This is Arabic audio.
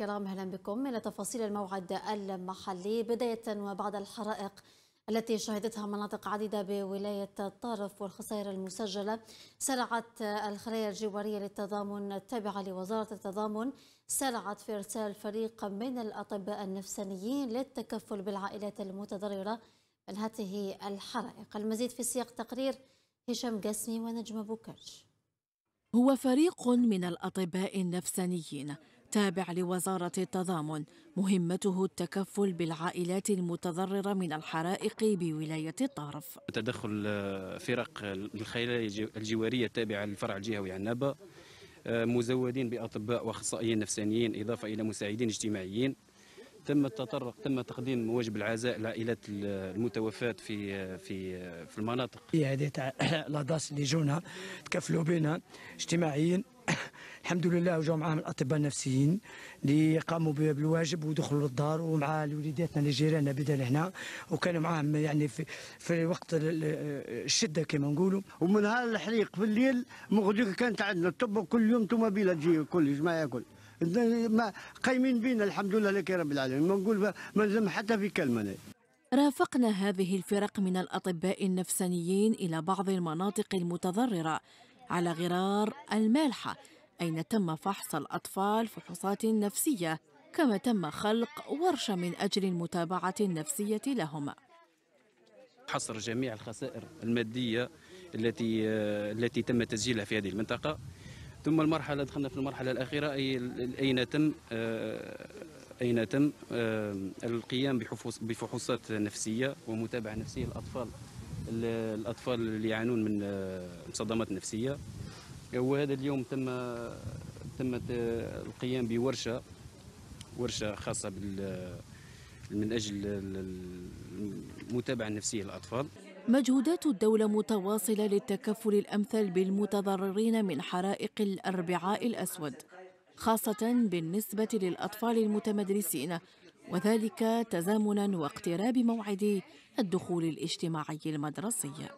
الكرام اهلا بكم الى تفاصيل الموعد المحلي بدايه وبعد الحرائق التي شهدتها مناطق عديده بولايه الطرف والخسائر المسجله سرعت الخلايا الجواريه للتضامن التابعه لوزاره التضامن سرعت في ارسال فريق من الاطباء النفسانيين للتكفل بالعائلات المتضرره من هذه الحرائق المزيد في سياق تقرير هشام قاسمي ونجمه بوكرش هو فريق من الأطباء النفسانيين التابع لوزارة التضامن مهمته التكفل بالعائلات المتضررة من الحرائق بولاية الطرف تدخل آه، فرق الخلايا الجوارية التابعة للفرع الجهوي عنابة آه، مزودين بأطباء وأخصائيين نفسانيين إضافة إلى مساعدين اجتماعيين تم التطرق تم تقديم واجب العزاء لعائلات المتوفاة في آه، في في المناطق هي هذه تاع لاداس اللي جونا تكفلوا بنا اجتماعيين الحمد لله وجاو معاهم الاطباء النفسيين اللي قاموا بالواجب ودخلوا للدار ومع وليداتنا اللي جيراننا بدل هنا وكانوا معاهم يعني في, في وقت الشده كما نقولوا ومن هذا الحريق في الليل مغديك كانت عندنا الطب كل يوم توما بيلا تجي كل ما ياكل ما قايمين بينا الحمد لله لك يا رب العالمين ما نقول ما نزم حتى في كلمه رافقنا هذه الفرق من الأطباء النفسانيين إلى بعض المناطق المتضررة على غرار المالحة أين تم فحص الأطفال فحوصات نفسية كما تم خلق ورشة من أجل المتابعة النفسية لهم حصر جميع الخسائر المادية التي التي تم تسجيلها في هذه المنطقة ثم المرحلة دخلنا في المرحلة الأخيرة أي أين تم آه، أين تم آه، القيام بفحوصات نفسية ومتابعة نفسية للأطفال الأطفال اللي يعانون من آه، صدمات نفسية وهذا اليوم تم تم القيام بورشه ورشه خاصه بال من اجل المتابعه النفسيه للاطفال مجهودات الدولة متواصلة للتكفل الأمثل بالمتضررين من حرائق الأربعاء الأسود خاصة بالنسبة للأطفال المتمدرسين وذلك تزامنا واقتراب موعد الدخول الاجتماعي المدرسي